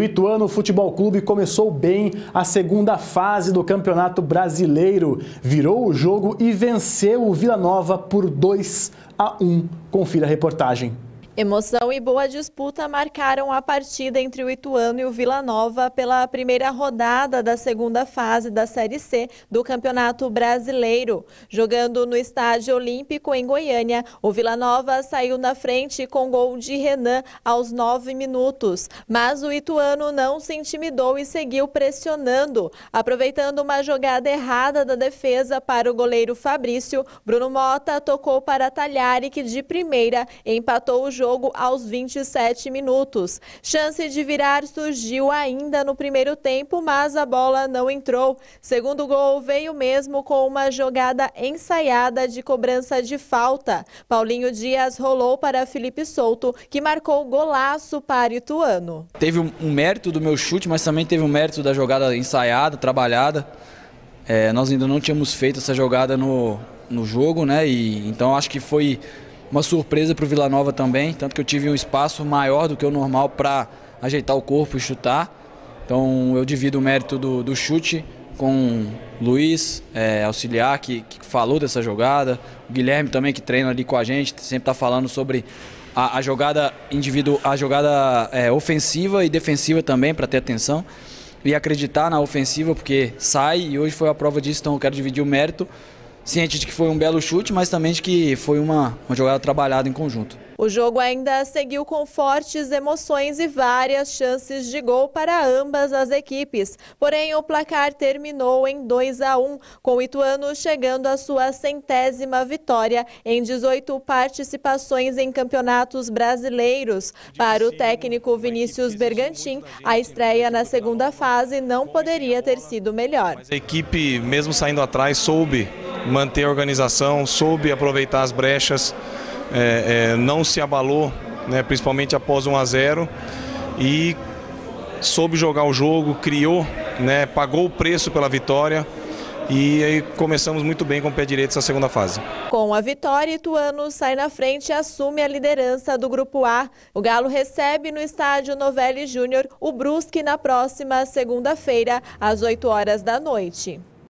O Ituano Futebol Clube começou bem a segunda fase do Campeonato Brasileiro. Virou o jogo e venceu o Vila Nova por 2 a 1. Confira a reportagem. Emoção e boa disputa marcaram a partida entre o Ituano e o Vila Nova pela primeira rodada da segunda fase da Série C do Campeonato Brasileiro. Jogando no Estádio Olímpico em Goiânia, o Vila Nova saiu na frente com gol de Renan aos nove minutos, mas o Ituano não se intimidou e seguiu pressionando. Aproveitando uma jogada errada da defesa para o goleiro Fabrício, Bruno Mota tocou para Talhari, que de primeira empatou o jogo jogo aos 27 minutos. Chance de virar surgiu ainda no primeiro tempo, mas a bola não entrou. Segundo gol veio mesmo com uma jogada ensaiada de cobrança de falta. Paulinho Dias rolou para Felipe Souto, que marcou golaço para Ituano. Teve um mérito do meu chute, mas também teve um mérito da jogada ensaiada, trabalhada. É, nós ainda não tínhamos feito essa jogada no, no jogo, né? E, então acho que foi uma surpresa para o Vila Nova também, tanto que eu tive um espaço maior do que o normal para ajeitar o corpo e chutar. Então eu divido o mérito do, do chute com o Luiz, é, auxiliar, que, que, falou dessa jogada, o Guilherme também que treina ali com a gente, sempre está falando sobre a, a, jogada indivíduo a jogada é, ofensiva e defensiva também para ter atenção e acreditar na ofensiva porque sai e hoje foi a prova disso, então eu quero dividir o mérito ciente de que foi um belo chute, mas também de que foi uma, uma jogada trabalhada em conjunto. O jogo ainda seguiu com fortes emoções e várias chances de gol para ambas as equipes. Porém, o placar terminou em 2 a 1, com o Ituano chegando à sua centésima vitória em 18 participações em campeonatos brasileiros. Para o técnico Vinícius Bergantin, a estreia na segunda fase não poderia ter sido melhor. a equipe, mesmo saindo atrás, soube manter a organização, soube aproveitar as brechas, é, é, não se abalou, né, principalmente após 1 a 0 e soube jogar o jogo, criou, né, pagou o preço pela vitória. E aí começamos muito bem com o pé direito essa segunda fase. Com a vitória, Ituano sai na frente e assume a liderança do Grupo A. O Galo recebe no estádio Novelli Júnior o Brusque na próxima segunda-feira, às 8 horas da noite.